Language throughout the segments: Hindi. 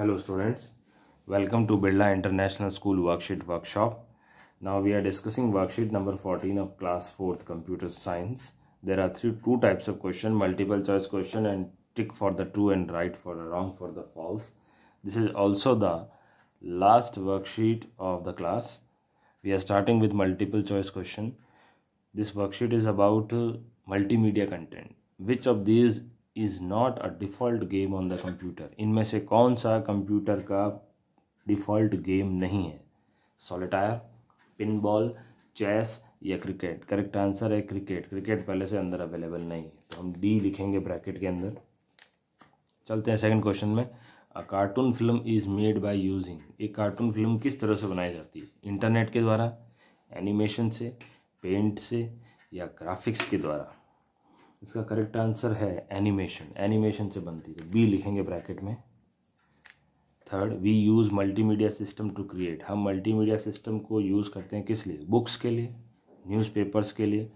hello students welcome to Birla International School worksheet workshop now we are discussing worksheet number 14 of class 4th computer science there are three two types of question multiple choice question and tick for the true and right for the wrong for the false this is also the last worksheet of the class we are starting with multiple choice question this worksheet is about uh, multimedia content which of these is not a default game on the computer इनमें से कौन सा कंप्यूटर का डिफ़ॉल्ट गेम नहीं है सॉलिटायर पिनबॉल चेस या क्रिकेट करेक्ट आंसर है क्रिकेट क्रिकेट पहले से अंदर अवेलेबल नहीं है तो हम डी लिखेंगे ब्रैकेट के अंदर चलते हैं सेकंड क्वेश्चन में a cartoon film is made by using एक कार्टून फिल्म किस तरह से बनाई जाती है इंटरनेट के द्वारा एनिमेशन से पेंट से या ग्राफिक्स के द्वारा इसका करेक्ट आंसर है एनिमेशन एनिमेशन से बनती है बी लिखेंगे ब्रैकेट में third we use multimedia system to create हम मल्टीमीडिया सिस्टम को यूज़ करते हैं किस लिए बुक्स के लिए न्यूज़पेपर्स के लिए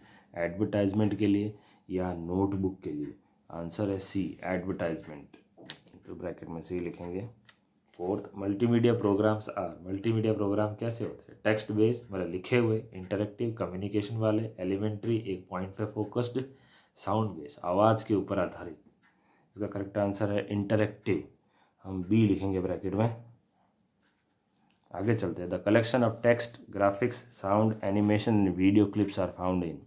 एडवर्टाइजमेंट के लिए या नोटबुक के लिए आंसर है सी एडवर्टाइजमेंट तो ब्रैकेट में सी लिखेंगे fourth multimedia programs are multimedia program कैसे होते हैं टेक्स्ट बेस्ड मतलब लिखे हुए इंटरेक्टिव कम्युनिकेशन वाले एलिमेंट्री एक पॉइंट पे फोकस्ड साउंड बेस आवाज़ के ऊपर आधारित इसका करेक्ट आंसर है इंटरेक्टिव हम बी लिखेंगे ब्रैकेट में आगे चलते हैं the collection of text graphics sound animation video clips are found in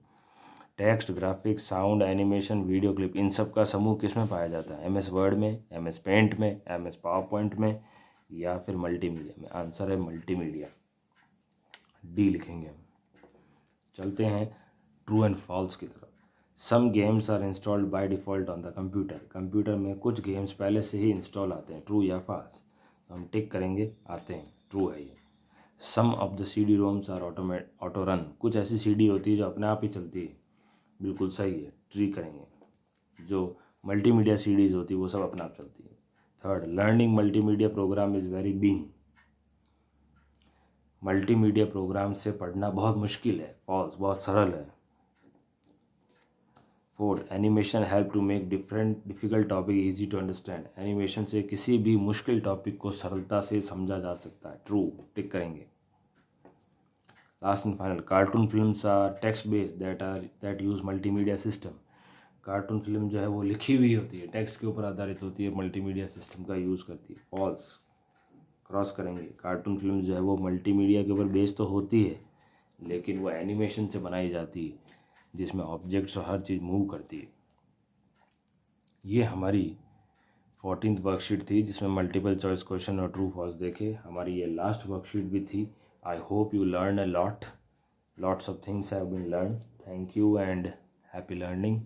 text graphics sound animation video clip इन सब का समूह किस में पाया जाता है एम एस वर्ड में एम एस पेंट में एम एस पावर पॉइंट में या फिर मल्टीमीडिया में आंसर है मल्टीमीडिया डी लिखेंगे हम चलते हैं ट्रू एंड फॉल्स की तरफ some games are installed by default on the computer computer में कुछ गेम्स पहले से ही इंस्टॉल आते हैं ट्रू या फास्ट तो हम टिक करेंगे आते हैं ट्रू है ये some of the C D ROMs are automate auto run कुछ ऐसी सी डी होती है जो अपने आप ही चलती है बिल्कुल सही है ट्री करेंगे जो मल्टी मीडिया सी डीज़ होती है वो सब अपने आप चलती है third learning multimedia program is very being media program से पढ़ना बहुत मुश्किल है फॉल्स बहुत सरल है four animation help to make different difficult topic easy to understand animation से किसी भी मुश्किल टॉपिक को सरलता से समझा जा सकता है ट्रू टिक करेंगे last and final cartoon film are text based that are that use multimedia system cartoon film जो है वो लिखी हुई होती है टेक्स्ट के ऊपर आधारित होती है मल्टीमीडिया सिस्टम का यूज़ करती है फॉल्स क्रॉस करेंगे कार्टून फिल्म जो है वो मल्टीमीडिया के ऊपर बेस्ड तो होती है लेकिन वो एनिमेशन से बनाई जाती है जिसमें ऑब्जेक्ट्स और हर चीज़ मूव करती है ये हमारी फोर्टीन वर्कशीट थी जिसमें मल्टीपल चॉइस क्वेश्चन और ट्रू फॉल्स देखे हमारी ये लास्ट वर्कशीट भी थी I hope you learn a lot lots of things have been learn thank you and happy learning